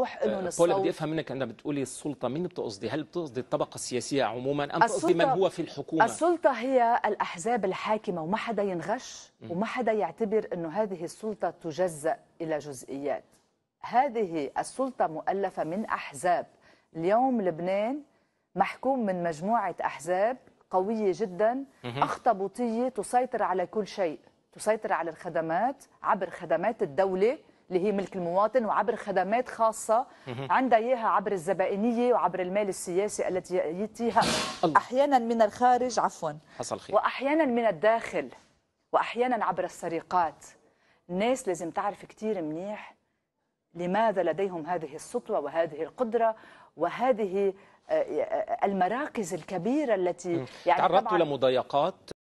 مطروح انه نصوت آه، بدي افهم منك انا بتقولي السلطه مين بتقصدي؟ هل بتقصدي الطبقه السياسيه عموما ام بتقصدي من هو في الحكومه؟ السلطه هي الاحزاب الحاكمه وما حدا ينغش وما حدا يعتبر انه هذه السلطه تجزا الى جزئيات. هذه السلطه مؤلفه من احزاب، اليوم لبنان محكوم من مجموعه احزاب قويه جدا اخطبوطيه تسيطر على كل شيء، تسيطر على الخدمات عبر خدمات الدوله اللي هي ملك المواطن وعبر خدمات خاصة عندها إياها عبر الزبائنية وعبر المال السياسي التي يأتيها أحيانا من الخارج عفوا حصل خير. وأحيانا من الداخل وأحيانا عبر السرقات الناس لازم تعرف كتير منيح لماذا لديهم هذه السطوة وهذه القدرة وهذه آه، آه، المراكز الكبيرة التي يعني تعرضت لمضايقات